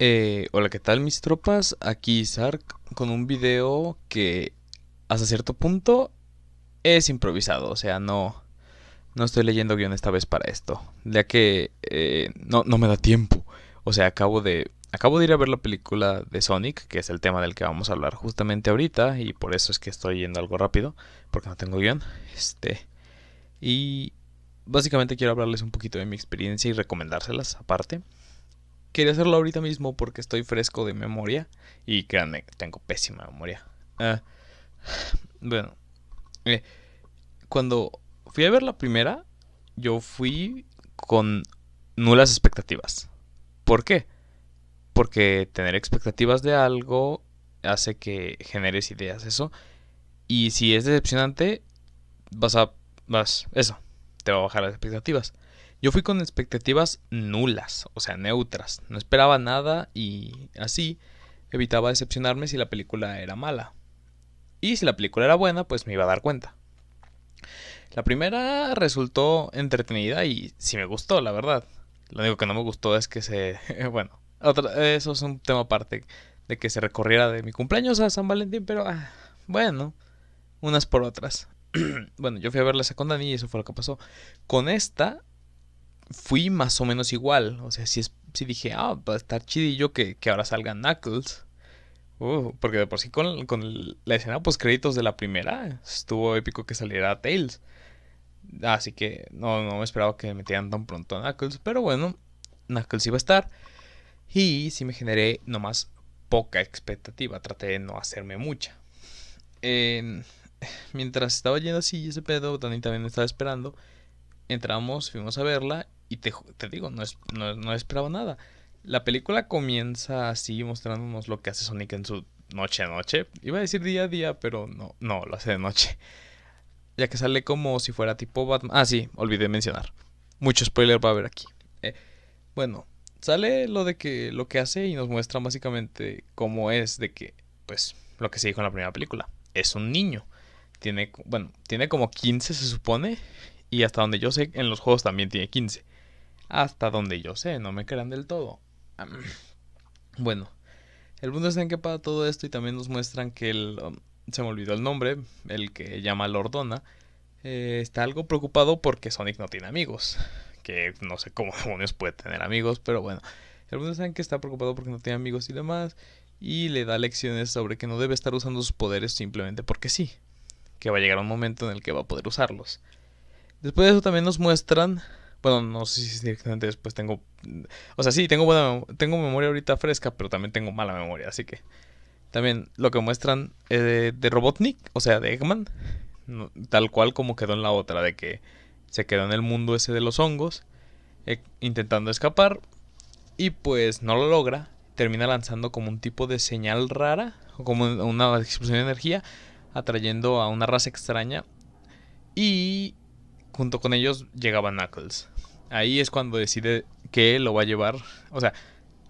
Eh, hola, ¿qué tal mis tropas? Aquí Sark con un video que hasta cierto punto es improvisado, o sea, no, no estoy leyendo guión esta vez para esto, ya que eh, no, no, me da tiempo. O sea, acabo de, acabo de ir a ver la película de Sonic, que es el tema del que vamos a hablar justamente ahorita, y por eso es que estoy yendo algo rápido, porque no tengo guión. Este, y básicamente quiero hablarles un poquito de mi experiencia y recomendárselas aparte quería hacerlo ahorita mismo porque estoy fresco de memoria. Y créanme, tengo pésima memoria. Ah, bueno, eh, cuando fui a ver la primera, yo fui con nulas expectativas. ¿Por qué? Porque tener expectativas de algo hace que generes ideas, eso. Y si es decepcionante, vas a... Vas, eso, te va a bajar las expectativas. Yo fui con expectativas nulas, o sea, neutras. No esperaba nada y así evitaba decepcionarme si la película era mala. Y si la película era buena, pues me iba a dar cuenta. La primera resultó entretenida y sí me gustó, la verdad. Lo único que no me gustó es que se... Bueno, eso es un tema aparte de que se recorriera de mi cumpleaños a San Valentín, pero ah, bueno, unas por otras. bueno, yo fui a ver segunda niña y eso fue lo que pasó. Con esta fui más o menos igual. O sea, si es, dije, ah, va a estar chidillo que, ahora salga Knuckles. Uh, porque de por sí con, la escena post créditos de la primera estuvo épico que saliera Tails. Así que no, me esperaba que me metieran tan pronto a Knuckles. Pero bueno, Knuckles iba a estar. Y sí me generé nomás poca expectativa. Traté de no hacerme mucha. mientras estaba yendo así ese pedo, Dani también estaba esperando. Entramos, fuimos a verla y te, digo, no, es, no, esperaba nada. La película comienza así mostrándonos lo que hace Sonic en su noche a noche. Iba a decir día a día, pero no, no, lo hace de noche. Ya que sale como si fuera tipo Batman. Ah, sí, olvidé mencionar. Mucho spoiler va a haber aquí. Eh, bueno, sale lo de que lo que hace y nos muestra básicamente cómo es de que, pues, lo que se dijo en la primera película. Es un niño. Tiene, bueno, tiene como 15 se supone. Y hasta donde yo sé, en los juegos también tiene 15. Hasta donde yo sé, no me crean del todo. Bueno, el mundo está que para todo esto y también nos muestran que el... Um, se me olvidó el nombre, el que llama Lordona, eh, está algo preocupado porque Sonic no tiene amigos. Que no sé cómo demonios puede tener amigos, pero bueno. El mundo que está preocupado porque no tiene amigos y demás. Y le da lecciones sobre que no debe estar usando sus poderes simplemente porque sí. Que va a llegar un momento en el que va a poder usarlos. Después de eso también nos muestran bueno, no sé si directamente después tengo. O sea, sí, tengo buena tengo memoria ahorita fresca, pero también tengo mala memoria, así que. También lo que muestran eh, de Robotnik, o sea, de Eggman, tal cual como quedó en la otra, de que se quedó en el mundo ese de los hongos, eh, intentando escapar, y pues no lo logra, termina lanzando como un tipo de señal rara, o como una explosión de energía, atrayendo a una raza extraña, y junto con ellos llegaba Knuckles. Ahí es cuando decide que lo va a llevar. O sea,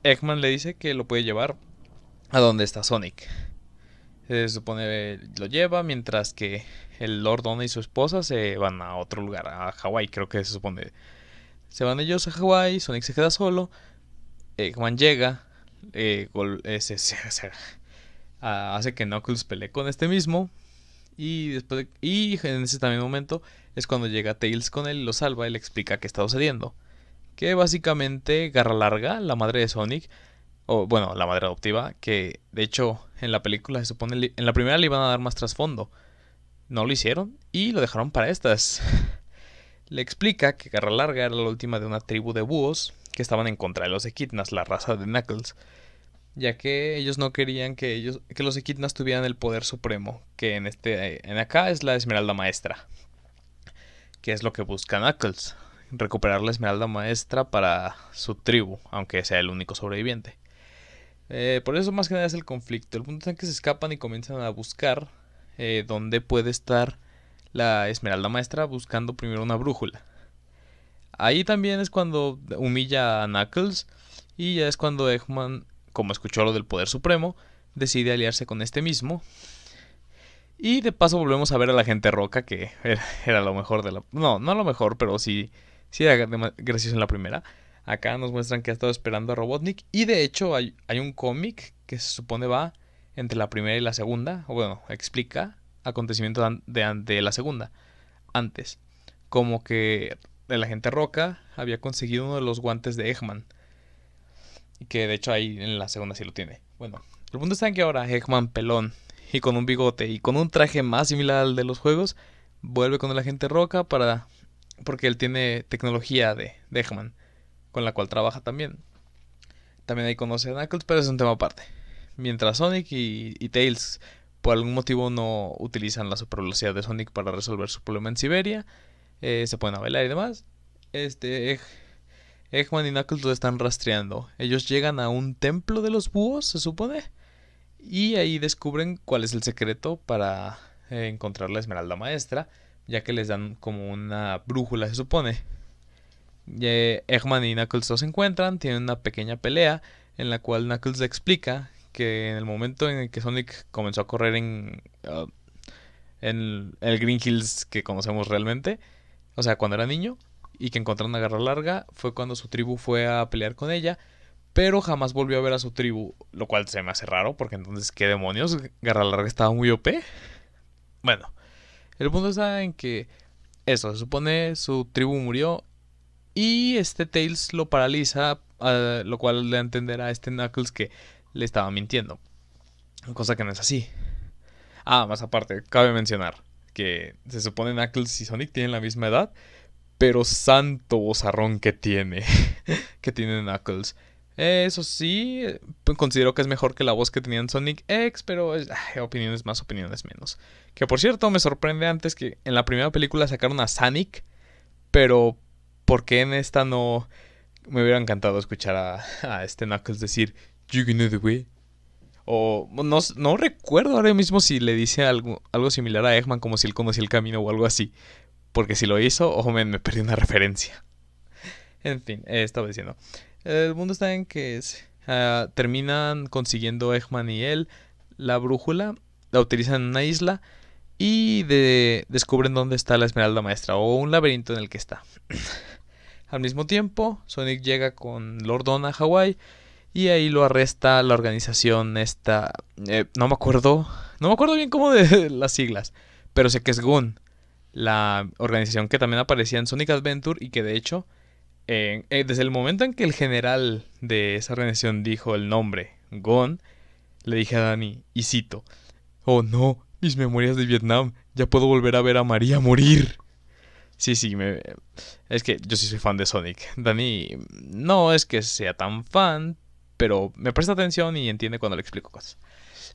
Eggman le dice que lo puede llevar a donde está Sonic. Se supone lo lleva mientras que el Lord y su esposa se van a otro lugar, a Hawái, creo que se supone. Se van ellos a Hawái, Sonic se queda solo. Eggman llega, eh, eh, hace que Knuckles pelee con este mismo. Y después y en ese también momento es cuando llega Tails con él lo salva y le explica qué está sucediendo. Que básicamente Garra Larga, la madre de Sonic, o bueno, la madre adoptiva, que de hecho en la película se supone, en la primera le iban a dar más trasfondo. No lo hicieron y lo dejaron para estas. le explica que Garra Larga era la última de una tribu de búhos que estaban en contra de los Ekitnas, la raza de Knuckles ya que ellos no querían que ellos que los Ekitnas tuvieran el poder supremo, que en este en acá es la Esmeralda Maestra, que es lo que busca Knuckles, recuperar la esmeralda maestra para su tribu, aunque sea el único sobreviviente. Eh, por eso más que nada es el conflicto. El punto es que se escapan y comienzan a buscar eh, dónde puede estar la esmeralda maestra buscando primero una brújula. Ahí también es cuando humilla a Knuckles y ya es cuando Eggman, como escuchó lo del Poder Supremo, decide aliarse con este mismo y de paso volvemos a ver a la gente roca, que era, lo mejor de la... No, no lo mejor, pero sí, sí era gracioso en la primera. Acá nos muestran que ha estado esperando a Robotnik. Y de hecho hay, hay un cómic que se supone va entre la primera y la segunda. O bueno, explica acontecimientos de, de, la segunda. Antes. Como que la gente roca había conseguido uno de los guantes de Eggman. Que de hecho ahí en la segunda sí lo tiene. Bueno, el punto está en que ahora Eggman pelón y con un bigote y con un traje más similar al de los juegos, vuelve con la gente roca para... porque él tiene tecnología de, Eggman, con la cual trabaja también. También ahí conoce a Knuckles, pero es un tema aparte. Mientras Sonic y, Tails por algún motivo no utilizan la super velocidad de Sonic para resolver su problema en Siberia, eh, se pueden a bailar y demás. Este, Eggman y Knuckles lo están rastreando. Ellos llegan a un templo de los búhos, se supone y ahí descubren cuál es el secreto para eh, encontrar la esmeralda maestra, ya que les dan como una brújula, se supone. Eh, Eggman y Knuckles se encuentran, tienen una pequeña pelea en la cual Knuckles explica que en el momento en el que Sonic comenzó a correr en, uh, en el Green Hills que conocemos realmente, o sea, cuando era niño, y que encontraron una garra larga, fue cuando su tribu fue a pelear con ella pero jamás volvió a ver a su tribu, lo cual se me hace raro, porque entonces, ¿qué demonios? Garra Larga estaba muy OP. Bueno, el punto está en que eso, se supone su tribu murió y este Tails lo paraliza, lo cual le da a entender a este Knuckles que le estaba mintiendo, cosa que no es así. Ah, más aparte, cabe mencionar que se supone Knuckles y Sonic tienen la misma edad, pero santo bozarrón que tiene, que tiene Knuckles. Eso sí, pues, considero que es mejor que la voz que tenía en Sonic X, pero opiniones más, opiniones menos. Que por cierto, me sorprende antes que en la primera película sacaron a Sonic, pero ¿por qué en esta no? Me hubiera encantado escuchar a, este Knuckles decir, You know the way. O no, recuerdo ahora mismo si le dice algo, algo similar a Eggman, como si él conocía el camino o algo así. Porque si lo hizo, oh, me perdí una referencia. En fin, eh, estaba diciendo. El mundo está en que ah, terminan consiguiendo Eggman y él la brújula, la utilizan en una isla y descubren dónde está la esmeralda maestra o un laberinto en el que está. Al mismo tiempo, Sonic llega con Lordon a Hawái y ahí lo arresta la organización esta... Eh, no me acuerdo, no me acuerdo bien cómo de las siglas, pero sé que es GUN, la organización que también aparecía en Sonic Adventure y que de hecho eh, desde el momento en que el general de esa organización dijo el nombre, Gon, le dije a Dani, y cito, oh no, mis memorias de Vietnam, ya puedo volver a ver a María morir. Sí, sí, es que yo sí soy fan de Sonic. Dani no es que sea tan fan, pero me presta atención y entiende cuando le explico cosas.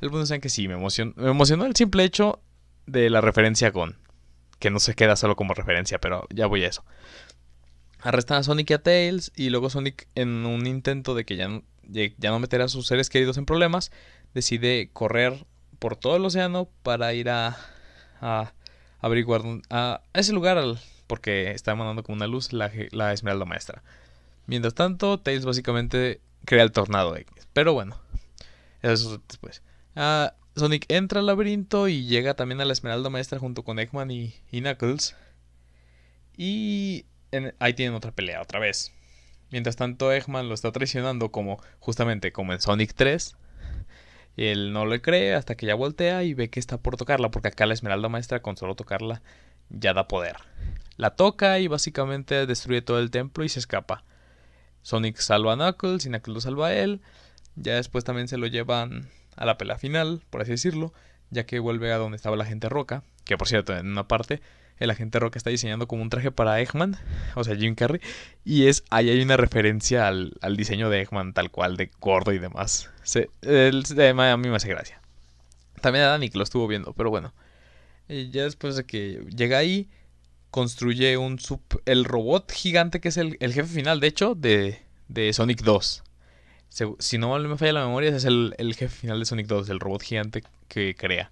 El punto es que sí, me emocionó, me emocionó el simple hecho de la referencia a Gon, que no se queda solo como referencia, pero ya voy a eso arrestan a Sonic y a Tails y luego Sonic en un intento de que ya no, ya no meter a sus seres queridos en problemas, decide correr por todo el océano para ir a, a averiguar a ese lugar porque está mandando como una luz la, esmeralda maestra. Mientras tanto, Tails básicamente crea el tornado X. Pero bueno, eso es después. Ah, Sonic entra al laberinto y llega también a la esmeralda maestra junto con Eggman y Knuckles. Y ahí tienen otra pelea otra vez. Mientras tanto, Eggman lo está traicionando como justamente como en Sonic 3. Y él no le cree hasta que ya voltea y ve que está por tocarla, porque acá la Esmeralda Maestra con solo tocarla ya da poder. La toca y básicamente destruye todo el templo y se escapa. Sonic salva a Knuckles y Knuckles lo salva a él. Ya después también se lo llevan a la pelea final, por así decirlo, ya que vuelve a donde estaba la gente roca, que por cierto, en una parte el agente roca está diseñando como un traje para Eggman, o sea, Jim Carrey, y es ahí hay una referencia al, diseño de Eggman tal cual, de gordo y demás. el a mí me hace gracia. También a Dani que lo estuvo viendo, pero bueno. ya después de que llega ahí, construye un sub, el robot gigante que es el, jefe final, de hecho, de, Sonic 2. si no me falla la memoria, ese es el, el jefe final de Sonic 2, el robot gigante que crea.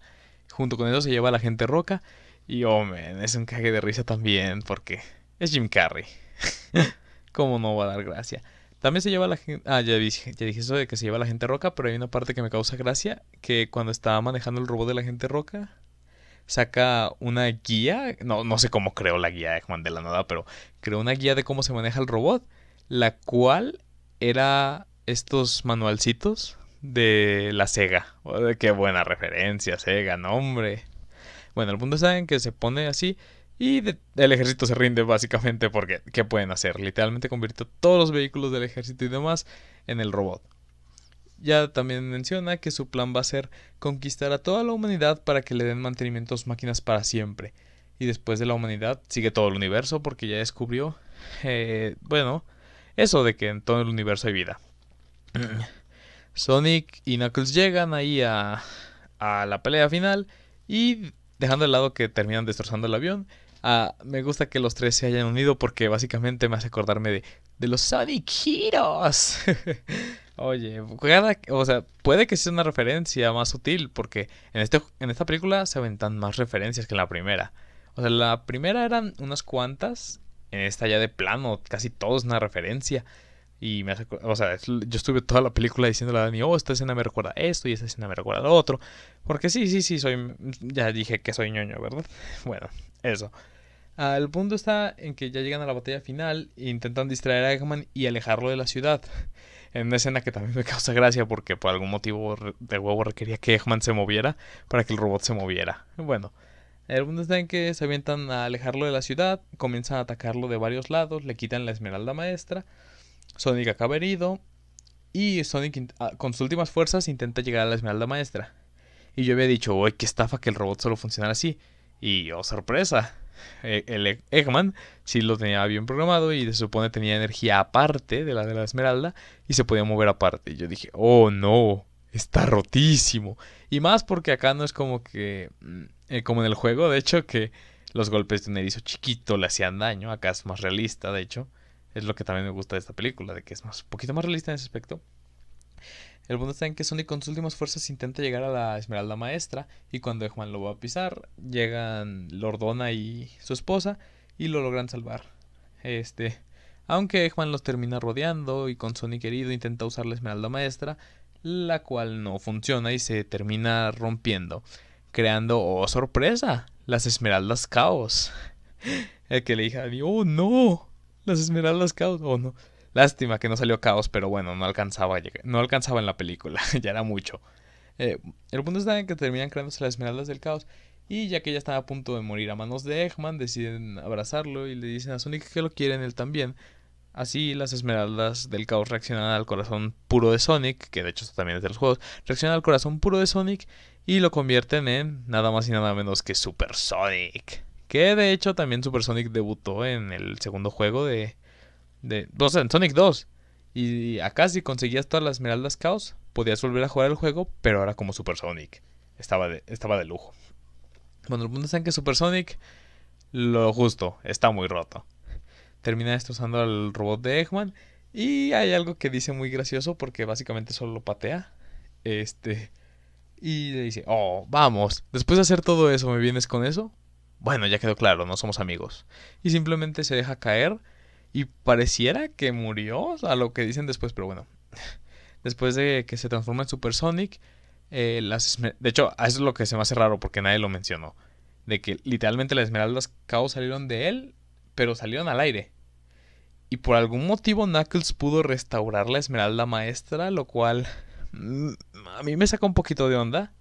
Junto con eso se lleva la gente roca y oh, es un cague de risa también porque es Jim Carrey. ¿Cómo no va a dar gracia? También se lleva la gente... Ah, ya dije, ya dije eso de que se lleva la gente roca, pero hay una parte que me causa gracia, que cuando estaba manejando el robot de la gente roca, saca una guía, no, no sé cómo creó la guía de Juan de la Nada, pero creó una guía de cómo se maneja el robot, la cual era estos manualcitos de la Sega. qué buena referencia, Sega, nombre. Bueno, el mundo está en que se pone así y el ejército se rinde básicamente porque ¿qué pueden hacer? Literalmente convirtió todos los vehículos del ejército y demás en el robot. Ya también menciona que su plan va a ser conquistar a toda la humanidad para que le den mantenimiento a sus máquinas para siempre. Y después de la humanidad sigue todo el universo porque ya descubrió, eh, bueno, eso de que en todo el universo hay vida. Sonic y Knuckles llegan ahí a, a la pelea final y dejando de lado que terminan destrozando el avión, ah, me gusta que los tres se hayan unido porque básicamente me hace acordarme de, de los Sonic Heroes. Oye, o sea, puede que sea una referencia más sutil porque en, este, en esta película se aventan más referencias que en la primera. O sea, la primera eran unas cuantas, en esta ya de plano casi todos es una referencia. Y me hace, o sea, yo estuve toda la película diciéndole a Dani, oh, esta escena me recuerda esto y esta escena me recuerda lo otro. Porque sí, sí, sí, soy, ya dije que soy ñoño, ¿verdad? Bueno, eso. Al el punto está en que ya llegan a la batalla final e intentan distraer a Eggman y alejarlo de la ciudad. En una escena que también me causa gracia porque por algún motivo de huevo requería que Eggman se moviera para que el robot se moviera. Bueno, el punto está en que se avientan a alejarlo de la ciudad, comienzan a atacarlo de varios lados, le quitan la esmeralda maestra. Sonic acaba herido y Sonic ah, con sus últimas fuerzas intenta llegar a la Esmeralda Maestra. Y yo había dicho, uy, qué estafa que el robot solo funcionara así. Y oh, sorpresa, e-, el e-, Eggman sí lo tenía bien programado y se supone tenía energía aparte de la de la Esmeralda y se podía mover aparte. Y yo dije, oh no, está rotísimo. Y más porque acá no es como que, mm, eh, como en el juego, de hecho, que los golpes de un erizo chiquito le hacían daño. Acá es más realista, de hecho. Es lo que también me gusta de esta película, de que es más, un poquito más realista en ese aspecto. El punto está en que Sonic con sus últimas fuerzas intenta llegar a la Esmeralda Maestra y cuando Juan lo va a pisar, llegan Lordona y su esposa y lo logran salvar. Este, aunque Juan los termina rodeando y con Sonic querido intenta usar la Esmeralda Maestra, la cual no funciona y se termina rompiendo, creando, oh sorpresa, las Esmeraldas Caos. El que le dije a mí, oh no, las esmeraldas caos. Oh, no. Lástima que no salió caos, pero bueno, no alcanzaba, no alcanzaba en la película. ya era mucho. Eh, el punto está en que terminan creándose las esmeraldas del caos. Y ya que ya estaba a punto de morir a manos de Eggman, deciden abrazarlo y le dicen a Sonic que lo quieren él también. Así las esmeraldas del caos reaccionan al corazón puro de Sonic, que de hecho también es de los juegos, reaccionan al corazón puro de Sonic y lo convierten en nada más y nada menos que Super Sonic. Que de hecho también Super Sonic debutó en el segundo juego de. de o sea, en Sonic 2. Y acá si conseguías todas las esmeraldas caos, podías volver a jugar el juego, pero ahora como Sonic Estaba de, estaba de lujo. Bueno, el mundo sabe en que Sonic, lo justo, está muy roto. Termina destrozando al robot de Eggman. Y hay algo que dice muy gracioso porque básicamente solo lo patea. Este. Y le dice, oh, vamos, después de hacer todo eso, ¿me vienes con eso? bueno, ya quedó claro, no somos amigos. Y simplemente se deja caer y pareciera que murió, A lo que dicen después, pero bueno. Después de que se transforma en Super Sonic, eh, las de hecho, ah, eso es lo que se me hace raro porque nadie lo mencionó. De que literalmente las esmeraldas caos salieron de él, pero salieron al aire. Y por algún motivo Knuckles pudo restaurar la esmeralda maestra, lo cual mm, a mí me saca un poquito de onda.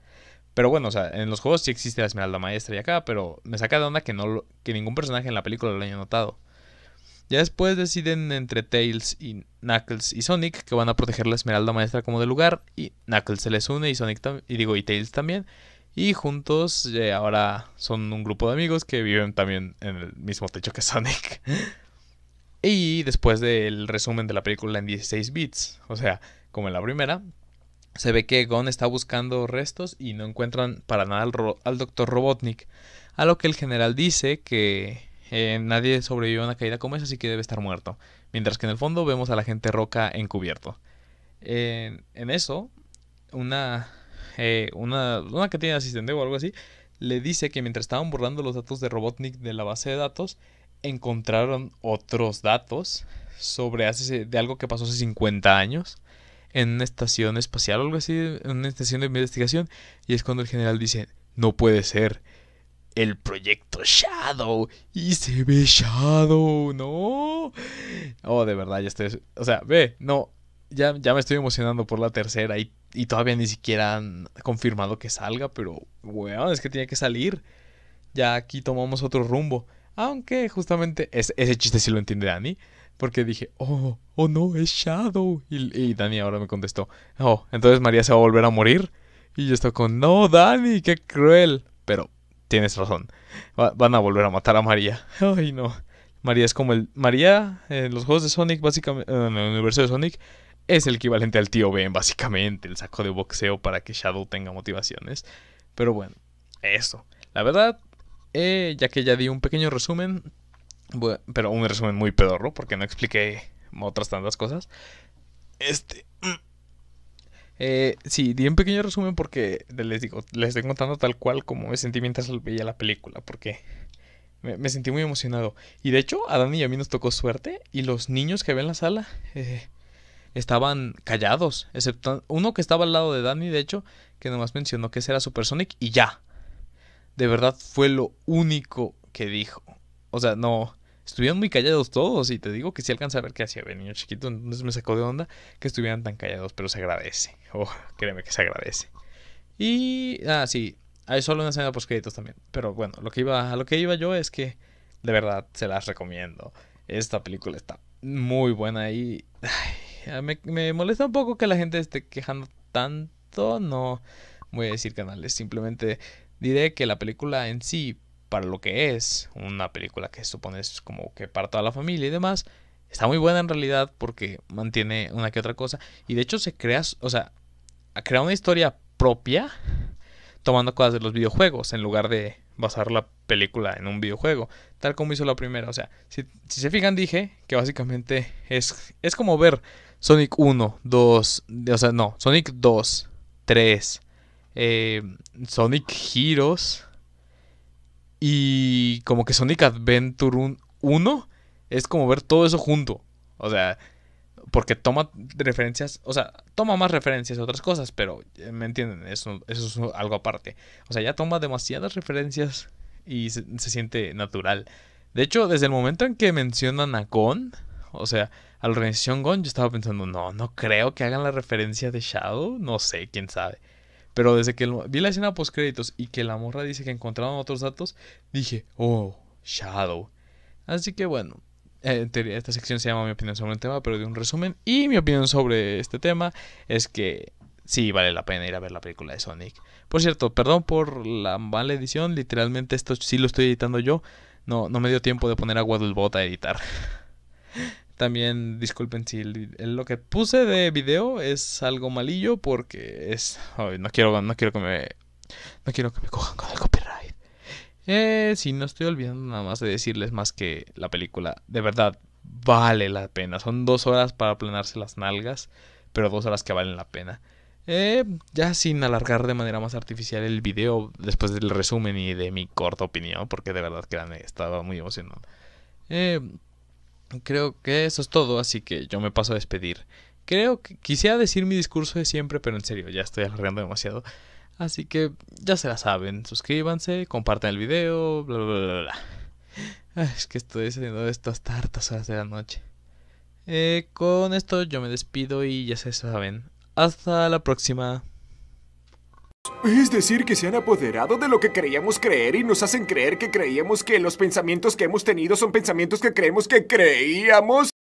Pero bueno, o sea, en los juegos sí existe la Esmeralda Maestra y acá, pero me saca de onda que, no, que ningún personaje en la película lo haya notado. Ya después deciden entre Tails y Knuckles y Sonic que van a proteger la Esmeralda Maestra como de lugar y Knuckles se les une y Sonic y digo y Tails también y juntos eh, ahora son un grupo de amigos que viven también en el mismo techo que Sonic. y después del resumen de la película en 16 bits, o sea, como en la primera, se ve que Gon está buscando restos y no encuentran para nada al, doctor Robotnik. A lo que el general dice que eh, nadie sobrevivió a una caída como esa, así que debe estar muerto. Mientras que en el fondo vemos a la gente roca encubierto. en eso, una, eh, una, una que tiene asistente o algo así, le dice que mientras estaban borrando los datos de Robotnik de la base de datos, encontraron otros datos sobre hace, de algo que pasó hace 50 años en una estación espacial o algo así, en una estación de investigación, y es cuando el general dice, no puede ser, el proyecto Shadow, y se ve Shadow, no. Oh, de verdad, ya estoy, o sea, ve, no, ya, ya me estoy emocionando por la tercera y, todavía ni siquiera han confirmado que salga, pero, weón, bueno, es que tiene que salir. Ya aquí tomamos otro rumbo. Aunque justamente ese chiste sí lo entiende Dani. Porque dije, oh, oh no, es Shadow. Y, Dani ahora me contestó, oh, entonces María se va a volver a morir. Y yo estoy con, no, Dani, qué cruel. Pero tienes razón, van a volver a matar a María. Ay, no. María es como el. María, en eh, los juegos de Sonic, básicamente. Eh, en el universo de Sonic, es el equivalente al tío Ben, básicamente. El saco de boxeo para que Shadow tenga motivaciones. Pero bueno, eso. La verdad, eh, ya que ya di un pequeño resumen, pero un resumen muy pedorro porque no expliqué otras tantas cosas. Este. Mm, eh, sí, di un pequeño resumen porque les digo, les estoy contando tal cual como me sentí mientras veía la película, porque me, sentí muy emocionado. Y de hecho, a Dani y a mí nos tocó suerte y los niños que en la sala eh, estaban callados, excepto uno que estaba al lado de Dani, de hecho, que nomás mencionó que ese era Supersonic y ya. De verdad fue lo único que dijo. O sea, no, Estuvieron muy callados todos y te digo que si alcanza a ver qué hacía el niño chiquito, entonces me sacó de onda que estuvieran tan callados, pero se agradece. Oh, créeme que se agradece. Y, ah, sí, hay solo una escena de créditos también, pero bueno, lo que iba, a lo que iba yo es que de verdad se las recomiendo. Esta película está muy buena y me, me molesta un poco que la gente esté quejando tanto, no voy a decir canales, simplemente diré que la película en sí para lo que es una película que supones como que para toda la familia y demás, está muy buena en realidad porque mantiene una que otra cosa. Y de hecho se crea, o sea, crea una historia propia tomando cosas de los videojuegos en lugar de basar la película en un videojuego, tal como hizo la primera. O sea, si, se fijan dije que básicamente es, es como ver Sonic 1, 2, o sea, no, Sonic 2, 3, eh, Sonic Heroes y como que Sonic Adventure 1 es como ver todo eso junto. O sea, porque toma referencias, o sea, toma más referencias a otras cosas, pero eh, me entienden, eso, eso es algo aparte. O sea, ya toma demasiadas referencias y se, siente natural. De hecho, desde el momento en que mencionan a Gon, o sea, a la organización Gon, yo estaba pensando, no, no creo que hagan la referencia de Shadow, no sé, quién sabe. Pero desde que vi la escena post créditos y que la morra dice que encontraron otros datos, dije, oh, Shadow. Así que bueno, esta sección se llama mi opinión sobre el tema, pero de un resumen. Y mi opinión sobre este tema es que sí vale la pena ir a ver la película de Sonic. Por cierto, perdón por la mala edición, literalmente esto sí lo estoy editando yo. No, no me dio tiempo de poner a Waddlebot a editar. También disculpen si lo que puse de video es algo malillo porque es no quiero no quiero que me no quiero que me cojan con el copyright. Eh, sí, no estoy olvidando nada más de decirles más que la película de verdad vale la pena. Son dos horas para aplanarse las nalgas, pero dos horas que valen la pena. Eh, ya sin alargar de manera más artificial el video después del resumen y de mi corta opinión, porque de verdad que estaba muy emocionado. Eh, creo que eso es todo, así que yo me paso a despedir. Creo que quisiera decir mi discurso de siempre, pero en serio, ya estoy alargando demasiado. Así que ya se la saben, suscríbanse, compartan el video, bla, bla, bla, bla. es que estoy haciendo esto hasta hartas horas de la noche. Eh, con esto yo me despido y ya se saben. Hasta la próxima. Es decir, que se han apoderado de lo que creíamos creer y nos hacen creer que creíamos que los pensamientos que hemos tenido son pensamientos que creemos que creíamos.